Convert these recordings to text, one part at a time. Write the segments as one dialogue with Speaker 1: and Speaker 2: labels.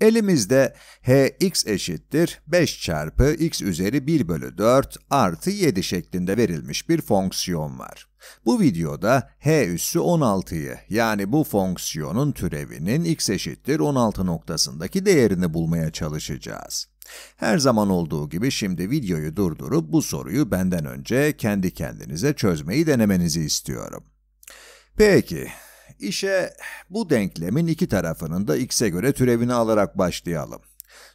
Speaker 1: Elimizde hx eşittir 5 çarpı x üzeri 1 bölü 4 artı 7 şeklinde verilmiş bir fonksiyon var. Bu videoda h üssü 16'yı yani bu fonksiyonun türevinin x eşittir 16 noktasındaki değerini bulmaya çalışacağız. Her zaman olduğu gibi şimdi videoyu durdurup bu soruyu benden önce kendi kendinize çözmeyi denemenizi istiyorum. Peki, İşe bu denklemin iki tarafının da x'e göre türevini alarak başlayalım.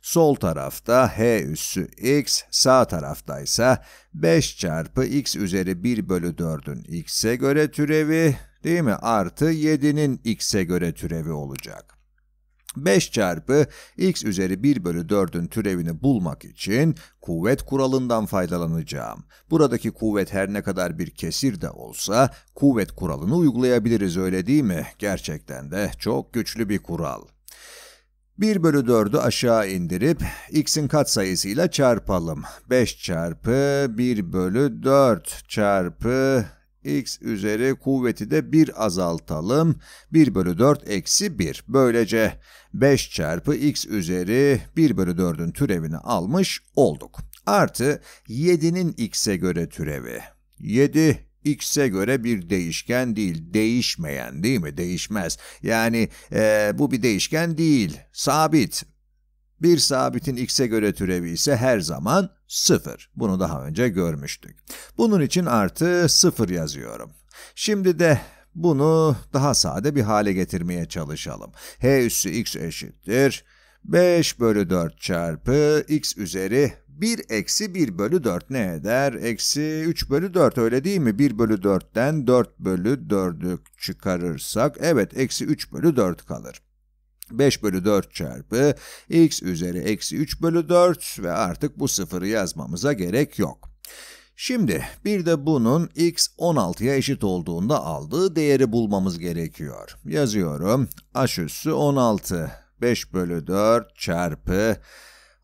Speaker 1: Sol tarafta h üssü x, sağ tarafta ise 5 çarpı x üzeri 1 bölü 4'ün x'e göre türevi, değil mi? Artı 7'nin x'e göre türevi olacak. 5 çarpı x üzeri 1 bölü 4'ün türevini bulmak için kuvvet kuralından faydalanacağım. Buradaki kuvvet her ne kadar bir kesir de olsa kuvvet kuralını uygulayabiliriz öyle değil mi? Gerçekten de çok güçlü bir kural. 1 bölü 4'ü aşağı indirip x'in katsayısıyla çarpalım. 5 çarpı 1 bölü 4 çarpı x üzeri kuvveti de 1 azaltalım. 1 bölü 4 eksi 1. Böylece 5 çarpı x üzeri 1 bölü 4'ün türevini almış olduk. Artı 7'nin x'e göre türevi. 7 x'e göre bir değişken değil, değişmeyen değil mi? Değişmez. Yani e, bu bir değişken değil, sabit bir sabitin x'e göre türevi ise her zaman 0. Bunu daha önce görmüştük. Bunun için artı 0 yazıyorum. Şimdi de bunu daha sade bir hale getirmeye çalışalım. h üssü x eşittir. 5 bölü 4 çarpı x üzeri 1 eksi 1 bölü 4 ne eder? Eksi 3 bölü 4 öyle değil mi? 1 bölü 4'ten 4 bölü 4'ü çıkarırsak evet eksi 3 bölü 4 kalır. 5 bölü 4 çarpı x üzeri eksi 3 bölü 4 ve artık bu sıfırı yazmamıza gerek yok. Şimdi bir de bunun x 16'ya eşit olduğunda aldığı değeri bulmamız gerekiyor. Yazıyorum. h üssü 16 5 bölü 4 çarpı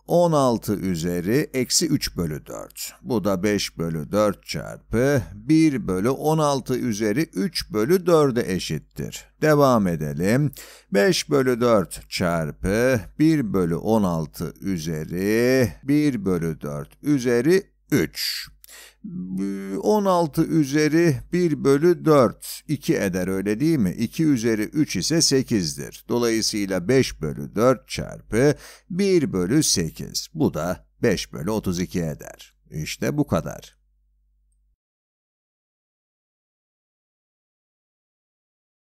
Speaker 1: 16 üzeri eksi 3 bölü 4. Bu da 5 bölü 4 çarpı 1 bölü 16 üzeri 3 bölü 4'e eşittir. Devam edelim. 5 bölü 4 çarpı 1 bölü 16 üzeri 1 bölü 4 üzeri 3 16 ee, üzeri 1 bölü 4 2 eder öyle değil mi? 2 üzeri 3 ise 8'dir. Dolayısıyla 5 bölü 4 çarpı 1 bölü 8. Bu da 5 bölü 32 eder. İşte bu kadar.